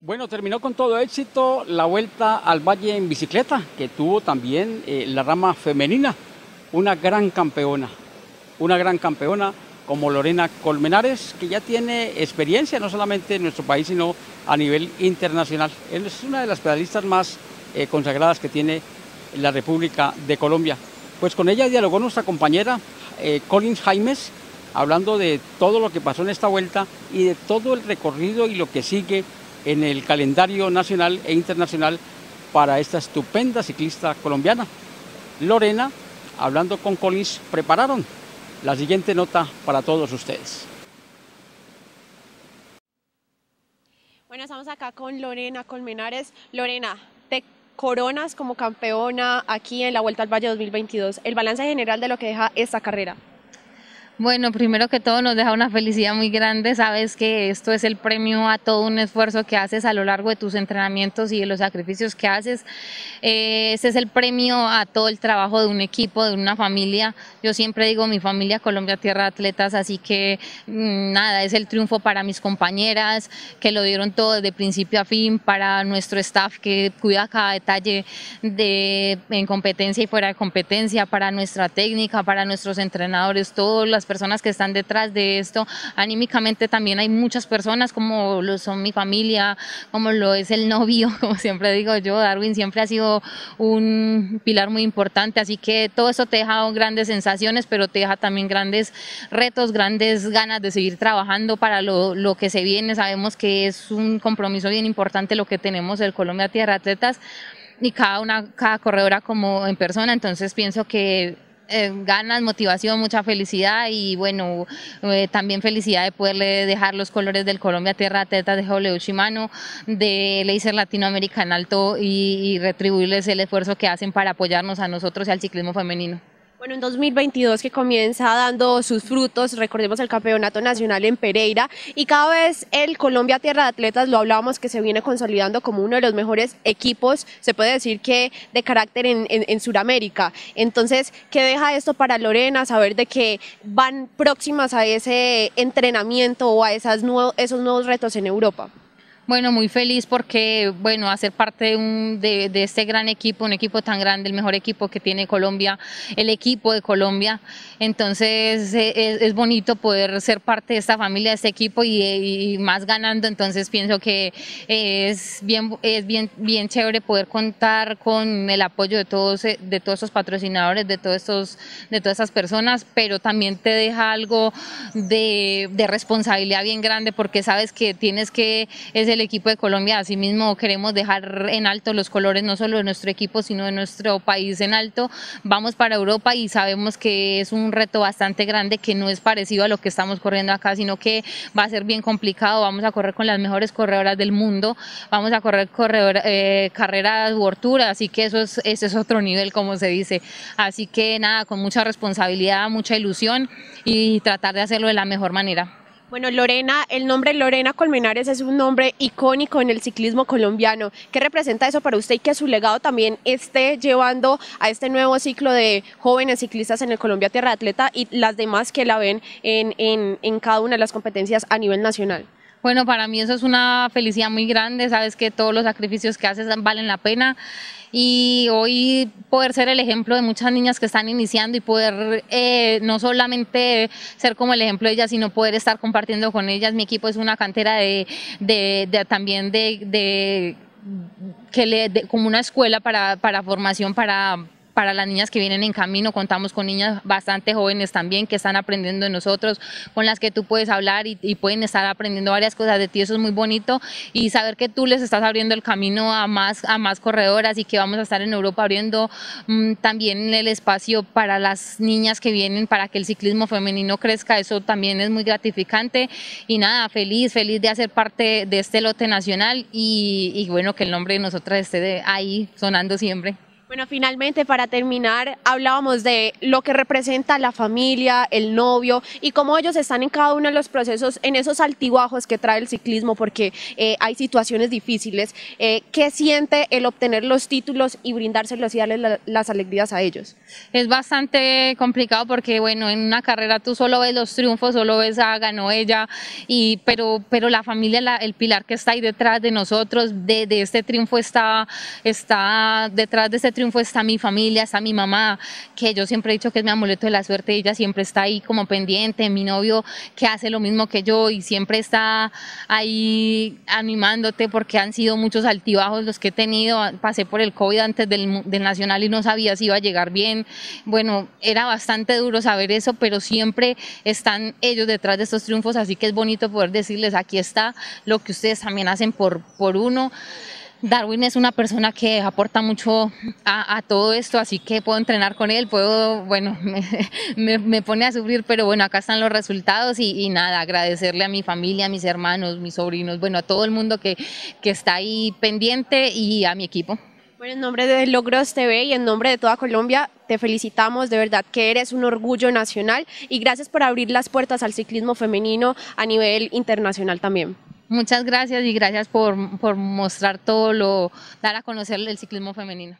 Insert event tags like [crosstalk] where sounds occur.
Bueno, terminó con todo éxito la vuelta al Valle en bicicleta, que tuvo también eh, la rama femenina, una gran campeona, una gran campeona como Lorena Colmenares, que ya tiene experiencia no solamente en nuestro país, sino a nivel internacional. Es una de las pedalistas más eh, consagradas que tiene la República de Colombia. Pues con ella dialogó nuestra compañera eh, Collins Jaimes, hablando de todo lo que pasó en esta vuelta y de todo el recorrido y lo que sigue en el calendario nacional e internacional para esta estupenda ciclista colombiana. Lorena, hablando con Collins, prepararon la siguiente nota para todos ustedes. Bueno, estamos acá con Lorena Colmenares. Lorena, te coronas como campeona aquí en la Vuelta al Valle 2022. El balance general de lo que deja esta carrera. Bueno, primero que todo nos deja una felicidad muy grande, sabes que esto es el premio a todo un esfuerzo que haces a lo largo de tus entrenamientos y de los sacrificios que haces. este es el premio a todo el trabajo de un equipo, de una familia. Yo siempre digo mi familia Colombia Tierra Atletas, así que mm, nada, es el triunfo para mis compañeras que lo dieron todo de principio a fin, para nuestro staff que cuida cada detalle de, en competencia y fuera de competencia, para nuestra técnica, para nuestros entrenadores, todas las personas que están detrás de esto. Anímicamente también hay muchas personas como lo son mi familia, como lo es el novio, [laughs] como siempre digo yo, Darwin siempre ha sido un pilar muy importante, así que todo eso te deja grandes sensaciones, pero te deja también grandes retos, grandes ganas de seguir trabajando para lo, lo que se viene. Sabemos que es un compromiso bien importante lo que tenemos el Colombia Tierra Atletas y cada una cada corredora como en persona entonces pienso que eh, ganas, motivación, mucha felicidad y bueno, eh, también felicidad de poderle dejar los colores del Colombia Tierra Teta de Hollywood Shimano, de Laser Latinoamérica en alto y retribuirles el esfuerzo que hacen para apoyarnos a nosotros y al ciclismo femenino. En 2022 que comienza dando sus frutos, recordemos el Campeonato Nacional en Pereira y cada vez el Colombia Tierra de Atletas, lo hablábamos, que se viene consolidando como uno de los mejores equipos, se puede decir que de carácter en, Sudamérica. Entonces, ¿qué deja esto para Lorena? Saber de que van próximas a ese entrenamiento o a esas esos nuevos retos en Europa. Bueno, muy feliz porque, bueno, hacer parte de, de, este gran equipo, un equipo tan grande, el mejor equipo que tiene Colombia, el equipo de Colombia. Entonces eh, es, bonito poder ser parte de esta familia, de este equipo eh, y, más ganando. Entonces pienso que es bien, es bien, bien chévere poder contar con el apoyo de todos, eh, de todos estos patrocinadores, de todos estos, de todas esas personas, pero también te deja algo de, de responsabilidad bien grande porque sabes que tienes que es el equipo de Colombia. Asimismo, queremos dejar en alto los colores no solo de nuestro equipo, sino de nuestro país en alto. Vamos para Europa y sabemos que es un reto bastante grande que no es parecido a lo que estamos corriendo acá, sino que va a ser bien complicado. Vamos a correr con las mejores corredoras del mundo, vamos a correr corredor, eh, carreras u así que eso ese es otro nivel, como se dice. Así que nada, con mucha responsabilidad, mucha ilusión y tratar de hacerlo de la mejor manera. Bueno, Lorena, el nombre Lorena Colmenares es un nombre icónico en el ciclismo colombiano. ¿Qué representa eso para usted y que su legado también esté llevando a este nuevo ciclo de jóvenes ciclistas en el Colombia Tierra Atleta y las demás que la ven en, en cada una de las competencias a nivel nacional? Bueno, para mí eso es una felicidad muy grande, sabes que todos los sacrificios que haces valen la pena y hoy poder ser el ejemplo de muchas niñas que están iniciando y poder eh, no solamente ser como el ejemplo de ellas, sino poder estar compartiendo con ellas. Mi equipo es una cantera de, también de, que le, como una escuela para formación, para para las niñas que vienen en camino, contamos con niñas bastante jóvenes también que están aprendiendo de nosotros, con las que tú puedes hablar y, pueden estar aprendiendo varias cosas de ti, eso es muy bonito y saber que tú les estás abriendo el camino a más, a más corredoras y que vamos a estar en Europa abriendo mm, también el espacio para las niñas que vienen, para que el ciclismo femenino crezca, eso también es muy gratificante y nada, feliz, feliz de hacer parte de este lote nacional y, bueno, que el nombre de nosotras esté ahí sonando siempre. Bueno, finalmente para terminar, hablábamos de lo que representa la familia, el novio y cómo ellos están en cada uno de los procesos, en esos altibajos que trae el ciclismo, porque eh, hay situaciones difíciles. Eh, ¿Qué siente el obtener los títulos y brindárselos y darles las alegrías a ellos? Es bastante complicado porque, bueno, en una carrera tú solo ves los triunfos, solo ves a ganó ella, y, pero, pero la familia, el pilar que está ahí detrás de nosotros, de, este triunfo está, está detrás de este triunfo triunfo está mi familia, está mi mamá, que yo siempre he dicho que es mi amuleto de la suerte, ella siempre está ahí como pendiente, mi novio que hace lo mismo que yo y siempre está ahí animándote porque han sido muchos altibajos los que he tenido, pasé por el COVID antes del, Nacional y no sabía si iba a llegar bien, bueno, era bastante duro saber eso, pero siempre están ellos detrás de estos triunfos, así que es bonito poder decirles, aquí está lo que ustedes también hacen por, por uno. Darwin es una persona que aporta mucho a, todo esto, así que puedo entrenar con él, puedo, bueno, [laughs] me, pone a sufrir, pero bueno, acá están los resultados y, nada, agradecerle a mi familia, a mis hermanos, mis sobrinos, bueno, a todo el mundo que, que está ahí pendiente y a mi equipo. Bueno, en nombre de Logros TV y en nombre de toda Colombia, te felicitamos, de verdad que eres un orgullo nacional y gracias por abrir las puertas al ciclismo femenino a nivel internacional también. Muchas gracias y gracias por, mostrar todo lo, dar a conocer el ciclismo femenino.